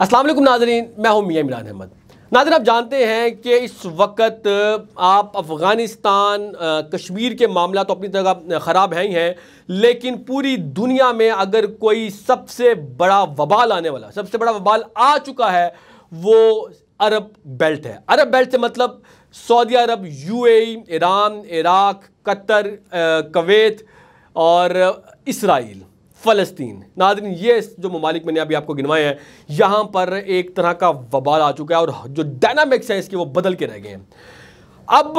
असलम नाजरीन मैं हूँ मियाँ इमरान अहमद नाजर आप जानते हैं कि इस वक्त आप अफ़गानिस्तान कश्मीर के मामला तो अपनी जगह ख़राब हैं ही हैं लेकिन पूरी दुनिया में अगर कोई सबसे बड़ा वबाल आने वाला सबसे बड़ा वबाल आ चुका है वो अरब बेल्ट है अरब बेल्ट से मतलब सऊदी अरब यूएई, ईरान इराक कतर कवैत और इसराइल फ़लस्तीन नादरीन ये जो ममालिक मैंने अभी आपको गिनवाए हैं यहाँ पर एक तरह का वबाल आ चुका है और जो डायनामिक्स हैं इसके वो बदल के रह गए हैं अब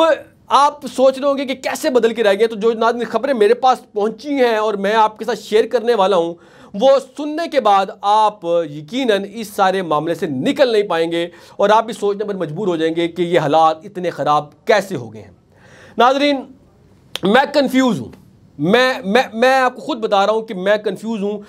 आप सोच रहे होंगे कि कैसे बदल के रह गए तो जो नादरीन खबरें मेरे पास पहुँची हैं और मैं आपके साथ शेयर करने वाला हूँ वो सुनने के बाद आप यकीनन इस सारे मामले से निकल नहीं पाएंगे और आप इस सोचने पर मजबूर हो जाएंगे कि ये हालात इतने ख़राब कैसे हो गए हैं नाजरीन मैं कन्फ्यूज़ हूँ मैं मैं मैं आपको ख़ुद बता रहा हूँ कि मैं कंफ्यूज हूँ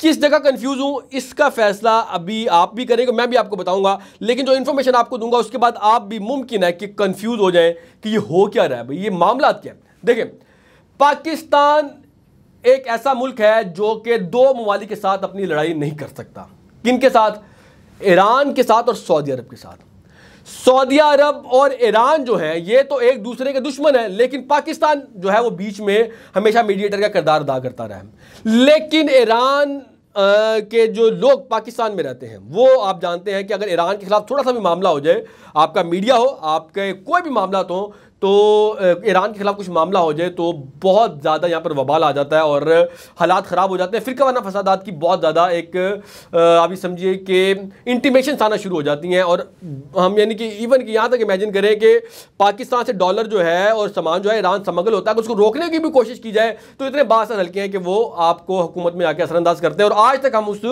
किस जगह कंफ्यूज हूँ इसका फैसला अभी आप भी करेंगे मैं भी आपको बताऊंगा लेकिन जो इन्फॉर्मेशन आपको दूंगा उसके बाद आप भी मुमकिन है कि कंफ्यूज हो जाए कि ये हो क्या रहा है भाई ये मामला क्या है देखें पाकिस्तान एक ऐसा मुल्क है जो कि दो ममालिक के साथ अपनी लड़ाई नहीं कर सकता किन के साथ ईरान के साथ और सऊदी अरब के साथ सऊदी अरब और ईरान जो है ये तो एक दूसरे के दुश्मन है लेकिन पाकिस्तान जो है वो बीच में हमेशा मीडिएटर का किरदार अदा करता रहा है लेकिन ईरान के जो लोग पाकिस्तान में रहते हैं वो आप जानते हैं कि अगर ईरान के खिलाफ थोड़ा सा भी मामला हो जाए आपका मीडिया हो आपके कोई भी मामला तो तो ईरान के खिलाफ कुछ मामला हो जाए तो बहुत ज़्यादा यहाँ पर वबाल आ जाता है और हालात ख़राब हो जाते हैं फिर वाना फसादात की बहुत ज़्यादा एक आप ये समझिए कि इंटीमेशन आना शुरू हो जाती हैं और हम यानी कि इवन कि यहाँ तक इमेजिन करें कि पाकिस्तान से डॉलर जो है और सामान जो है ईरान समगल होता है उसको रोकने की भी कोशिश की जाए तो इतने बासर हल्के हैं कि वो आपको हुकूमत में आके असरअंदाज करते हैं और आज तक हम उस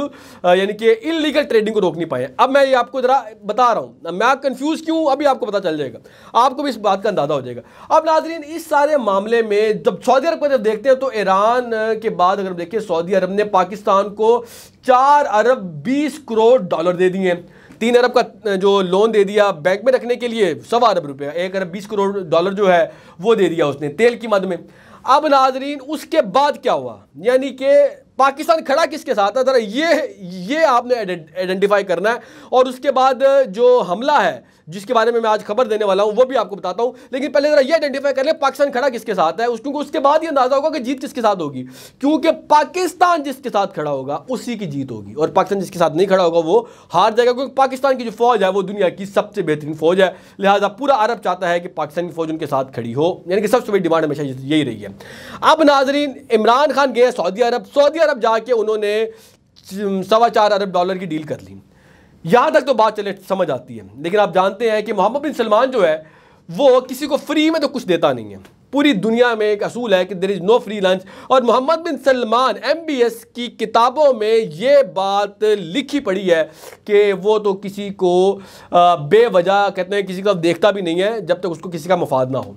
यानी कि इलीगल ट्रेडिंग को रोक नहीं पाए अब मैं ये आपको ज़रा बता रहा हूँ मैं कन्फ्यूज़ क्यों अभी आपको पता चल जाएगा आपको भी इस बात का अंदाजा हो हो जाएगा अब नाजरीन इस सारे मामले में जब सऊदी अरब को जब देखते हैं तो ईरान के बाद अगर देखिए सऊदी अरब ने पाकिस्तान को चार अरब बीस करोड़ डॉलर दे दिए तीन अरब का जो लोन दे दिया बैंक में रखने के लिए सवा अरब रुपया एक अरब बीस करोड़ डॉलर जो है वो दे दिया उसने तेल की मद में अब नाजरीन उसके बाद क्या हुआ यानी कि पाकिस्तान खड़ा किसके साथ है ज़रा ये ये आपने आइडेंटिफाई करना है और उसके बाद जो हमला है जिसके बारे में मैं आज खबर देने वाला हूँ वो भी आपको बताता हूँ लेकिन पहले जरा ये आइडेंटिफाई कर ले पाकिस्तान खड़ा किसके साथ है क्योंकि उसके बाद ही अंदाजा होगा कि जीत किसके साथ होगी क्योंकि पाकिस्तान जिसके साथ खड़ा होगा उसी की जीत होगी और पाकिस्तान जिसके साथ नहीं खड़ा होगा वो हार जाएगा क्योंकि पाकिस्तान की जो फौज है वो दुनिया की सबसे बेहतरीन फौज है लिहाजा पूरा अरब चाहता है कि पाकिस्तान की फौज उनके साथ खड़ी हो यानी कि सबसे बड़ी डिमांड हमेशा यही रही है अब नाजरीन इमरान खान गए सऊदी अरब सऊदी अरब जाके उन्होंने सवा चार अरब डॉलर की डील कर ली यहाँ तक तो बात चले समझ आती है लेकिन आप जानते हैं कि मोहम्मद बिन सलमान जो है वो किसी को फ्री में तो कुछ देता नहीं है पूरी दुनिया में एक असूल है कि there is no free lunch और Mohammed bin Salman M B S की किताबों में ये बात लिखी पड़ी है कि वो तो किसी को बेवजह कहते हैं किसी को देखता भी नहीं है जब तक उसको किसी का मफाद ना हो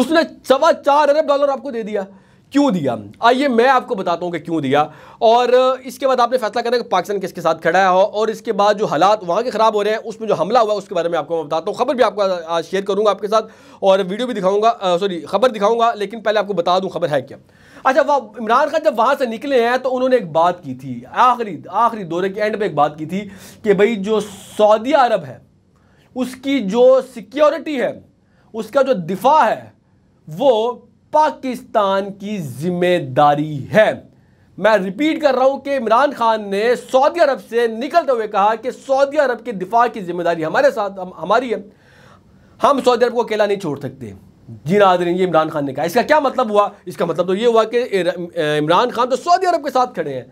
उसने सवा चार अरब डॉलर आपको दे दिया क्यों दिया आइए मैं आपको बताता हूँ कि क्यों दिया और इसके बाद आपने फैसला करना कि पाकिस्तान किसके साथ खड़ा है और इसके बाद जो हालात वहाँ के ख़राब हो रहे हैं उसमें जो हमला हुआ उसके बारे में आपको मैं बताता हूँ खबर भी आपको आज शेयर करूँगा आपके साथ और वीडियो भी दिखाऊंगा सॉरी खबर दिखाऊँगा लेकिन पहले आपको बता दूँ खबर है क्या अच्छा वह इमरान खान जब वहाँ से निकले हैं तो उन्होंने एक बात की थी आखिरी आखिरी दौरे के एंड में एक बात की थी कि भाई जो सऊदी अरब है उसकी जो सिक्योरिटी है उसका जो दिफा है वो पाकिस्तान की जिम्मेदारी है मैं रिपीट कर रहा हूं कि इमरान खान ने सऊदी अरब से निकलते हुए कहा कि सऊदी अरब के दिफा की जिम्मेदारी हमारे साथ हम, हमारी है हम सऊदी अरब को अकेला नहीं छोड़ सकते जी नाजरीन ये इमरान खान ने कहा इसका क्या मतलब हुआ इसका मतलब तो ये हुआ कि इमरान खान तो सऊदी अरब के साथ खड़े हैं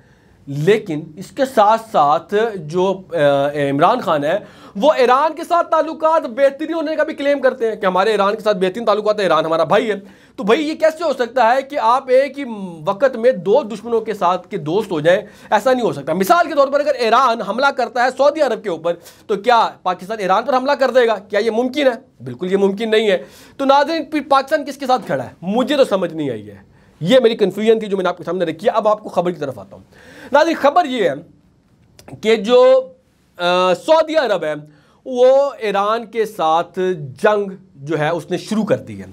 लेकिन इसके साथ साथ जो इमरान खान है वो ईरान के साथ ताल्लुक बेहतरीन होने का भी क्लेम करते हैं कि हमारे ईरान के साथ बेहतरीन ताल्लुक है ईरान हमारा भाई है तो भाई ये कैसे हो सकता है कि आप एक ही वक्त में दो दुश्मनों के साथ के दोस्त हो जाएं ऐसा नहीं हो सकता मिसाल के तौर पर अगर ईरान हमला करता है सऊदी अरब के ऊपर तो क्या पाकिस्तान ईरान पर हमला कर देगा क्या ये मुमकिन है बिल्कुल ये मुमकिन नहीं है तो नाजरन पाकिस्तान किसके साथ खड़ा है मुझे तो समझ नहीं आई है ये मेरी कन्फ्यूजन थी जो मैंने आपके सामने रखी है अब आपको खबर की तरफ आता हूँ नाजी खबर ये है कि जो सऊदी अरब है वो ईरान के साथ जंग जो है उसने शुरू कर दी है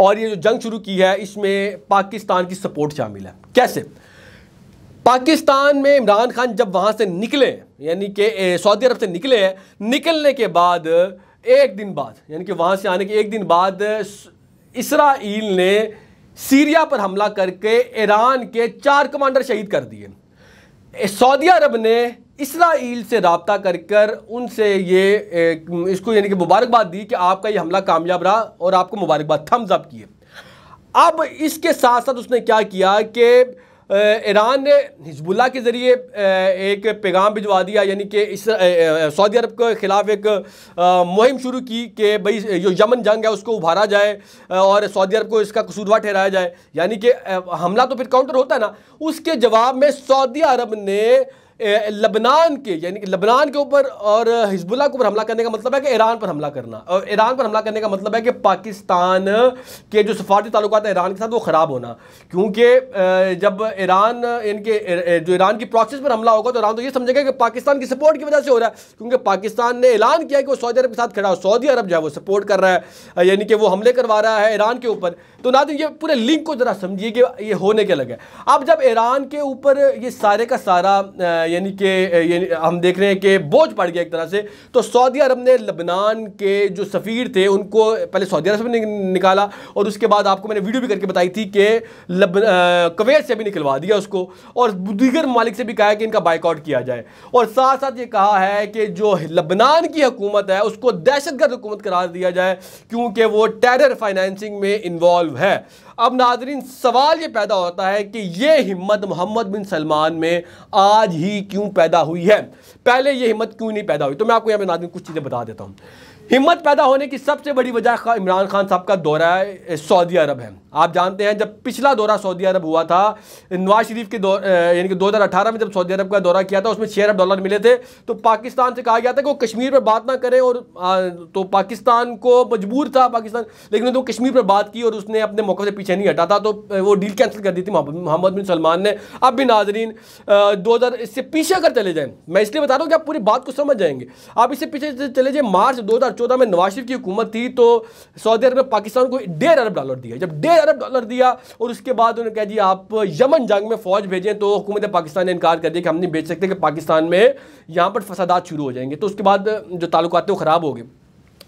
और ये जो जंग शुरू की है इसमें पाकिस्तान की सपोर्ट शामिल है कैसे पाकिस्तान में इमरान खान जब वहाँ से निकले यानी कि सऊदी अरब से निकले हैं निकलने के बाद एक दिन बाद यानी कि वहाँ से आने के एक दिन बाद इसराइल ने सीरिया पर हमला करके ईरान के चार कमांडर शहीद कर दिए सऊदी अरब ने इसराइल से रबता कर कर उनसे ये इसको यानी कि मुबारकबाद दी कि आपका ये हमला कामयाब रहा और आपको मुबारकबाद थम्स अप किए अब इसके साथ साथ उसने क्या किया कि ईरान ने हिजबुल्ला के ज़रिए एक पैगाम भिजवा दिया यानी कि इस सऊदी अरब के ख़िलाफ़ एक मुहिम शुरू की कि भाई जो यमन जंग है उसको उभारा जाए और सऊदी अरब को इसका कसूरवा ठहराया जाए यानी कि हमला तो फिर काउंटर होता है ना उसके जवाब में सऊदी अरब ने लबनान के यानी कि लबनान के ऊपर और हिजबुल्ला के ऊपर हमला करने का मतलब है कि ईरान पर हमला करना और ईरान पर हमला करने का मतलब है कि पाकिस्तान के जो सफारती तल्लु है ईरान के साथ वो ख़राब होना क्योंकि जब ईरान इनके जो ईरान की प्रोसेस पर हमला होगा तो ईरान तो ये समझेगा कि पाकिस्तान की सपोर्ट की वजह से हो रहा है क्योंकि पाकिस्तान ने ऐलान किया कि वो सऊदी अरब के साथ खड़ा हो सऊदी अरब जो है वो सपोर्ट कर रहा है यानी कि वो हमले करवा रहा है ईरान के ऊपर तो ना तो ये पूरे लिंक को ज़रा समझिए कि ये होने के लगे अब जब ईरान के ऊपर ये सारे का सारा यानी कि हम देख रहे हैं कि बोझ पड़ गया एक तरह से तो सऊदी अरब ने लबनान के जो सफ़ीर थे उनको पहले सऊदी अरब से भी निकाला और उसके बाद आपको मैंने वीडियो भी करके बताई थी कि लब से भी निकलवा दिया उसको और दीगर ममालिक से भी कहा कि इनका बाइकआउट किया जाए और साथ साथ ये कहा है कि जो लबनान की हकूमत है उसको दहशतगर्द हुकूमत करार दिया जाए क्योंकि वो टेरर फाइनेंसिंग में इन्वॉल्व है अब नाजरीन सवाल ये पैदा होता है कि ये हिम्मत मोहम्मद बिन सलमान में आज ही क्यों पैदा हुई है पहले ये हिम्मत क्यों नहीं पैदा हुई तो मैं आपको यहाँ पर नाजरीन कुछ चीज़ें बता देता हूँ हिम्मत पैदा होने की सबसे बड़ी वजह इमरान खान साहब का दौरा सऊदी अरब है आप जानते हैं जब पिछला दौरा सऊदी अरब हुआ था नवाज शरीफ के दौर यानी कि 2018 में जब सऊदी अरब का दौरा किया था उसमें छः अरब डॉलर मिले थे तो पाकिस्तान से कहा गया था कि वो कश्मीर पर बात ना करें और आ, तो पाकिस्तान को मजबूर था पाकिस्तान लेकिन तो कश्मीर पर बात की और उसने अपने मौके से पीछे नहीं हटा था तो वो डील कैंसिल कर दी थी मोहम्मद बिन सलमान ने अब भी नाजरीन दो इससे पीछे अगर चले जाएँ मैं इसलिए बता रहा हूँ कि आप पूरी बात को समझ जाएंगे आप इससे पीछे चले जाए मार्च दो 2014 में नवाज शरीफ की हुकूमत थी तो सऊदी अरब ने पाकिस्तान को डेढ़ अरब डॉलर दिया जब डेढ़ अरब डॉलर दिया और उसके बाद उन्होंने कहा जी आप यमन जंग में फ़ौज भेजें तो हुकूमत पाकिस्तान ने इनकार कर दिया कि हम नहीं भेज सकते कि पाकिस्तान में यहाँ पर फसादात शुरू हो जाएंगे तो उसके बाद जो ताल्लुक थे वो ख़राब हो गए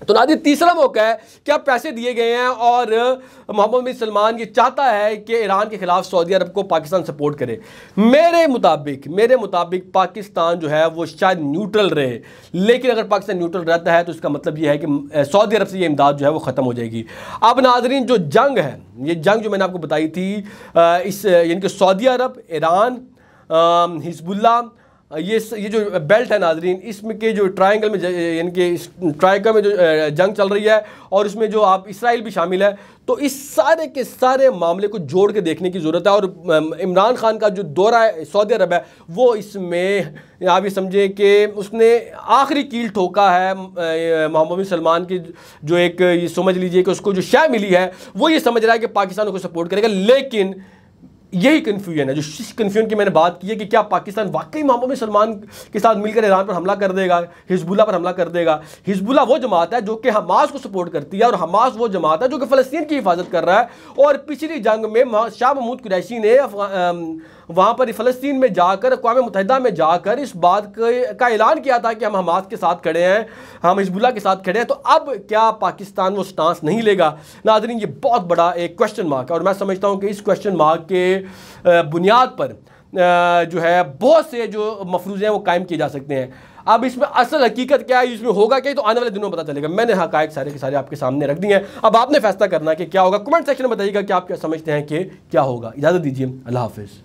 तो नादिर तीसरा मौका है कि अब पैसे दिए गए हैं और मोहम्मद बिन सलमान ये चाहता है कि ईरान के खिलाफ सऊदी अरब को पाकिस्तान सपोर्ट करे मेरे मुताबिक मेरे मुताबिक पाकिस्तान जो है वो शायद न्यूट्रल रहे लेकिन अगर पाकिस्तान न्यूट्रल रहता है तो इसका मतलब ये है कि सऊदी अरब से ये इमदाद जो है वो ख़त्म हो जाएगी अब नाजरीन जो जंग है ये जंग जो मैंने आपको बताई थी इस यानी कि सऊदी अरब ईरान हिजबुल्ला ये ये जो बेल्ट है नाजरीन इसमें के जो ट्रायंगल में यानी कि इस ट्राइंगल में जो जंग चल रही है और इसमें जो आप इसराइल भी शामिल है तो इस सारे के सारे मामले को जोड़ के देखने की ज़रूरत है और इमरान खान का जो दौरा है सऊदी अरब है वो इसमें आप ये समझें कि उसने आखिरी कील ठोका है मोहम्मद सलमान की जो एक ये समझ लीजिए कि उसको जो शय मिली है वो ये समझ रहा है कि पाकिस्तान को सपोर्ट करेगा लेकिन यही कन्फ्यूजन है जो कन्फ्यूजन की मैंने बात की है कि क्या पाकिस्तान वाकई मामों में सलमान के साथ मिलकर ईरान पर हमला कर देगा हिजबुल्ला पर हमला कर देगा हिजबुल्ला वो जमात है जो कि हमास को सपोर्ट करती है और हमास वो जमात है जो कि फ़लस्तीन की हिफाजत कर रहा है और पिछली जंग में शाह महमूद कुरैशी ने वहाँ पर फ़लस्तीन में जाकर अकवा मुतहदा में जाकर इस बात का ऐलान किया था कि हम हमास के साथ खड़े हैं हम हिजबुल्ला के साथ खड़े हैं तो अब क्या पाकिस्तान वो स्टांस नहीं लेगा नाजरीन ये बहुत बड़ा एक क्वेश्चन मार्क है और मैं समझता हूँ कि इस क्वेश्चन मार्क के बुनियाद पर जो है बहुत से जो मफरूज हैं वो कायम किए जा सकते हैं अब इसमें असल हकीकत क्या है इसमें होगा क्या तो आने वाले दिनों में पता चलेगा मैंने हकायक सारे के सारे आपके सामने रख दिए हैं अब आपने फैसला करना कि क्या होगा कमेंट सेक्शन में बताइएगा कि आप क्या समझते हैं कि क्या होगा इजाज़त दीजिए अल्लाह हाफिज़